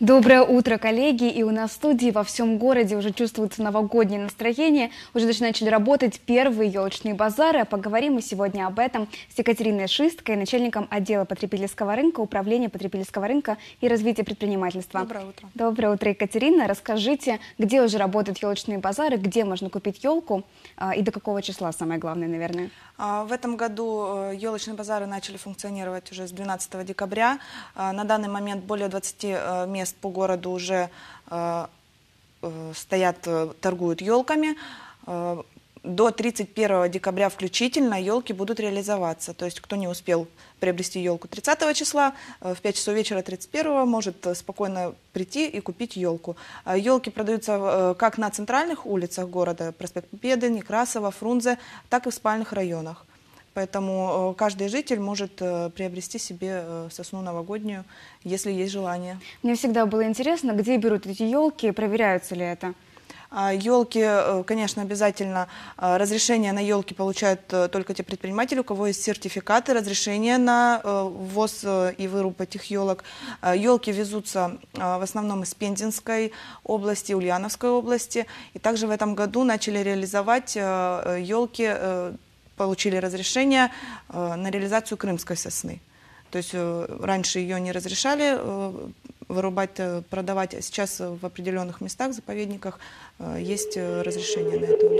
Доброе утро, коллеги! И у нас в студии во всем городе уже чувствуется новогоднее настроение. Уже даже начали работать первые елочные базары. поговорим мы сегодня об этом с Екатериной Шисткой, начальником отдела потребительского рынка, управления потребительского рынка и развития предпринимательства. Доброе утро! Доброе утро, Екатерина! Расскажите, где уже работают елочные базары, где можно купить елку а, и до какого числа, самое главное, наверное? А, в этом году э, елочные базары начали функционировать уже с 12 декабря. А, на данный момент более 20 э, мест по городу уже э, стоят, торгуют елками до 31 декабря включительно елки будут реализоваться. То есть кто не успел приобрести елку 30 числа, э, в 5 часов вечера 31 может э, спокойно прийти и купить елку. А елки продаются э, как на центральных улицах города, проспект Победы, Некрасова, Фрунзе, так и в спальных районах. Поэтому каждый житель может приобрести себе сосну новогоднюю, если есть желание. Мне всегда было интересно, где берут эти елки, проверяются ли это? Елки, а э, конечно, обязательно э, разрешение на елки получают э, только те предприниматели, у кого есть сертификаты, разрешение на ввоз и выруб этих елок. Елки везутся в основном из Пензенской области, Ульяновской области. И также в этом году начали реализовать елки, получили разрешение на реализацию крымской сосны. То есть раньше ее не разрешали вырубать, э, продавать. А сейчас э, в определенных местах, заповедниках э, есть разрешение на это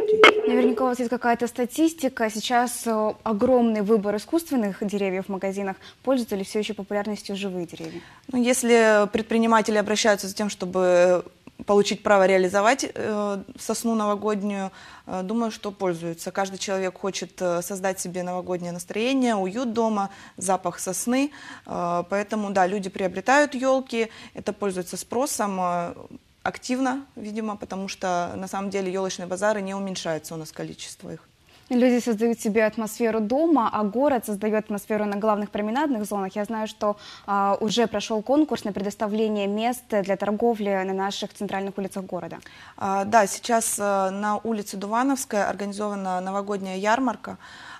Наверняка у вас есть какая-то статистика. Сейчас огромный выбор искусственных деревьев в магазинах. Пользуются ли все еще популярностью живые деревья? Ну, если предприниматели обращаются за тем, чтобы получить право реализовать э, сосну новогоднюю, э, думаю, что пользуются. Каждый человек хочет э, создать себе новогоднее настроение, уют дома, запах сосны. Э, поэтому, да, люди приобретают елки, это пользуется спросом. Э, активно, видимо, потому что на самом деле елочные базары не уменьшаются, у нас количество их. Люди создают себе атмосферу дома, а город создает атмосферу на главных променадных зонах. Я знаю, что а, уже прошел конкурс на предоставление мест для торговли на наших центральных улицах города. А, да, сейчас а, на улице Дувановская организована новогодняя ярмарка.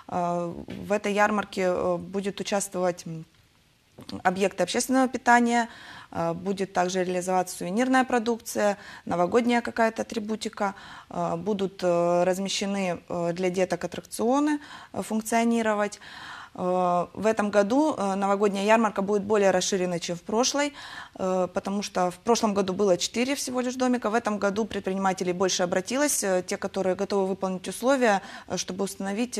А, в этой ярмарке а, будет участвовать объекты общественного питания, а, будет также реализоваться сувенирная продукция, новогодняя какая-то атрибутика, а, будут э, размещены э, для деток аттракционы э, функционировать. Э, в этом году э, новогодняя ярмарка будет более расширена, чем в прошлой, э, потому что в прошлом году было 4 всего лишь домика, в этом году предпринимателей больше обратилось, те, которые готовы выполнить условия, чтобы установить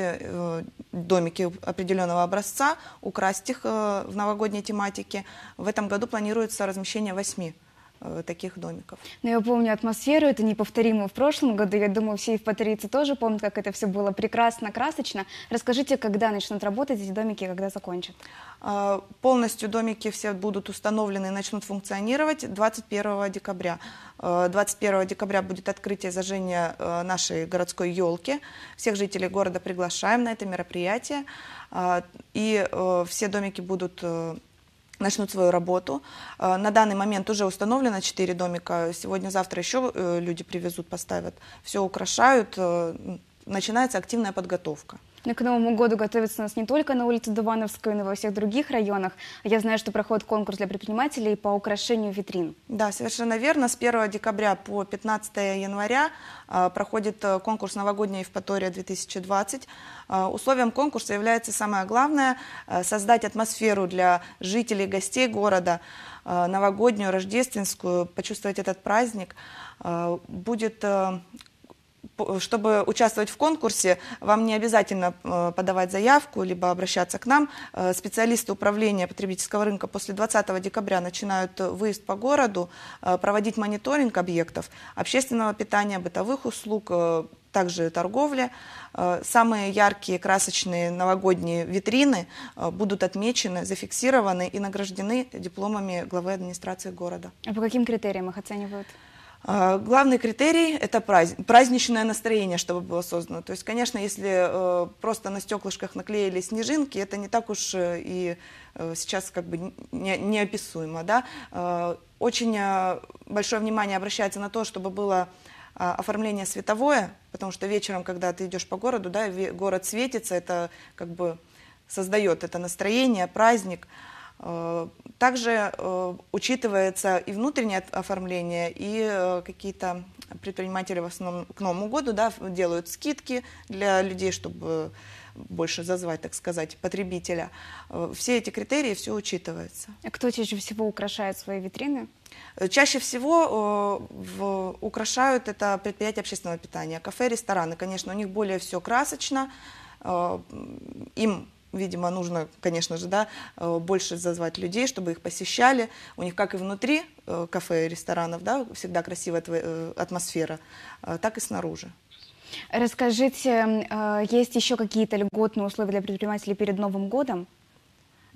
домики определенного образца, украсть их в новогодней тематике. В этом году планируется размещение 8 Э, таких домиков. Но я помню атмосферу, это неповторимо в прошлом году. Я думаю, все и в евпаторийцы тоже помнят, как это все было прекрасно, красочно. Расскажите, когда начнут работать эти домики, когда закончат? А, полностью домики все будут установлены и начнут функционировать 21 декабря. 21 э, декабря будет открытие зажжения э, нашей городской елки. Всех жителей города приглашаем на это мероприятие. А, и все домики будут начнут свою работу. Э, на данный момент уже установлено 4 домика. Сегодня-завтра еще э, люди привезут, поставят. Все украшают. Э, начинается активная подготовка. Но ну, к Новому году готовится у нас не только на улице Дувановской, но и во всех других районах. Я знаю, что проходит конкурс для предпринимателей по украшению витрин. Да, совершенно верно. С 1 декабря по 15 января а, проходит э, конкурс «Новогодняя Евпатория-2020». А, условием конкурса является самое главное э, – создать атмосферу для жителей, и гостей города, э, новогоднюю, рождественскую, почувствовать этот праздник. А, будет чтобы участвовать в конкурсе, вам не обязательно э, подавать заявку, либо обращаться к нам. Э, специалисты управления потребительского рынка после 20 декабря начинают выезд по городу, э, проводить мониторинг объектов общественного питания, бытовых услуг, также торговли. Самые яркие, красочные новогодние витрины будут отмечены, зафиксированы и награждены дипломами главы администрации города. А по каким критериям их оценивают? А, главный критерий – это праздничное настроение, чтобы было создано. То есть, конечно, если э, просто на стеклышках наклеили снежинки, это не так уж э, и э, сейчас как бы неописуемо. Да? А, очень большое внимание обращается на то, чтобы было а, оформление световое, потому что вечером, когда ты идешь по городу, да, город светится, это как бы создает это настроение, праздник. Также э, учитывается и внутреннее оформление, и э, какие-то предприниматели в основном к Новому году да, делают скидки для людей, чтобы больше зазвать, так сказать, потребителя. Э, все эти критерии, все учитывается. А кто чаще всего украшает свои витрины? Э, чаще всего э, в, украшают это предприятия общественного питания, кафе, рестораны. Конечно, у них более все красочно, э, им видимо, нужно, конечно же, да, э, больше зазвать людей, чтобы их посещали. У них как и внутри э, кафе и ресторанов, да, всегда красивая э, атмосфера, так и снаружи. Расскажите, есть еще какие-то льготные условия для предпринимателей перед Новым годом?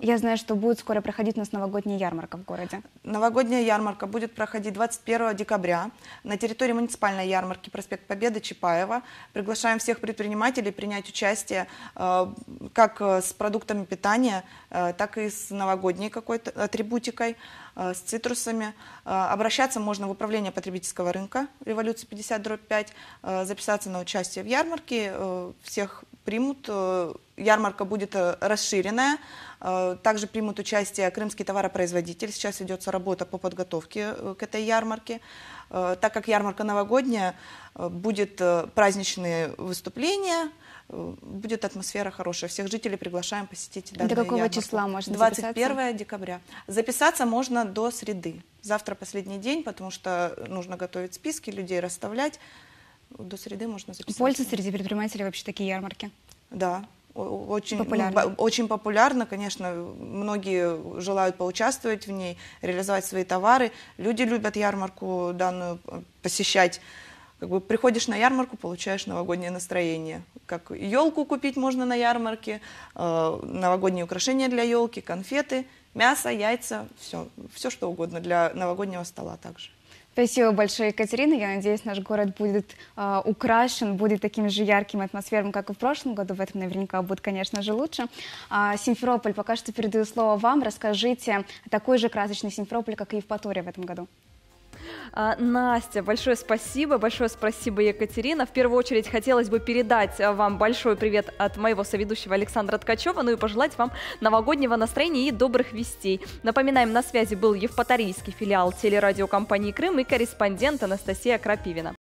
Я знаю, что будет скоро проходить у нас новогодняя ярмарка в городе. Новогодняя ярмарка будет проходить 21 декабря на территории муниципальной ярмарки проспект Победы Чапаева. Приглашаем всех предпринимателей принять участие э, как с продуктами питания, э, так и с новогодней какой-то атрибутикой, э, с цитрусами. Обращаться можно в управление потребительского рынка «Революция 50-5», записаться на участие в ярмарке. Всех примут, ярмарка будет э, расширенная. Э, также примут участие крымский товаропроизводитель. Сейчас идется работа по подготовке э, к этой ярмарке. Так как ярмарка новогодняя, будет праздничные выступления, будет атмосфера хорошая. Всех жителей приглашаем посетить данную До какого ярмарку. числа можно 21 записаться? декабря. Записаться можно до среды. Завтра последний день, потому что нужно готовить списки, людей расставлять. До среды можно записаться. Польза среди предпринимателей вообще такие ярмарки? Да, очень популярна. очень популярна, конечно, многие желают поучаствовать в ней, реализовать свои товары. Люди любят ярмарку данную э, посещать. Как бы приходишь на ярмарку, получаешь новогоднее настроение. Как елку купить можно на ярмарке, э, новогодние украшения для елки, конфеты, мясо, яйца, все, все что угодно для новогоднего стола также. Спасибо большое, Екатерина. Я надеюсь, наш город будет э, украшен, будет таким же ярким атмосферным, как и в прошлом году. В этом наверняка будет, конечно же, лучше. А, Симферополь, пока что передаю слово вам. Расскажите такой же красочный Симферополь, как и в Евпатория в этом году. А, Настя, большое спасибо, большое спасибо, Екатерина. В первую очередь хотелось бы передать а, вам большой привет от моего соведущего Александра Ткачева, ну и пожелать вам новогоднего настроения и добрых вестей. Напоминаем, на связи был Евпаторийский филиал телерадиокомпании «Крым» и корреспондент Анастасия Крапивина.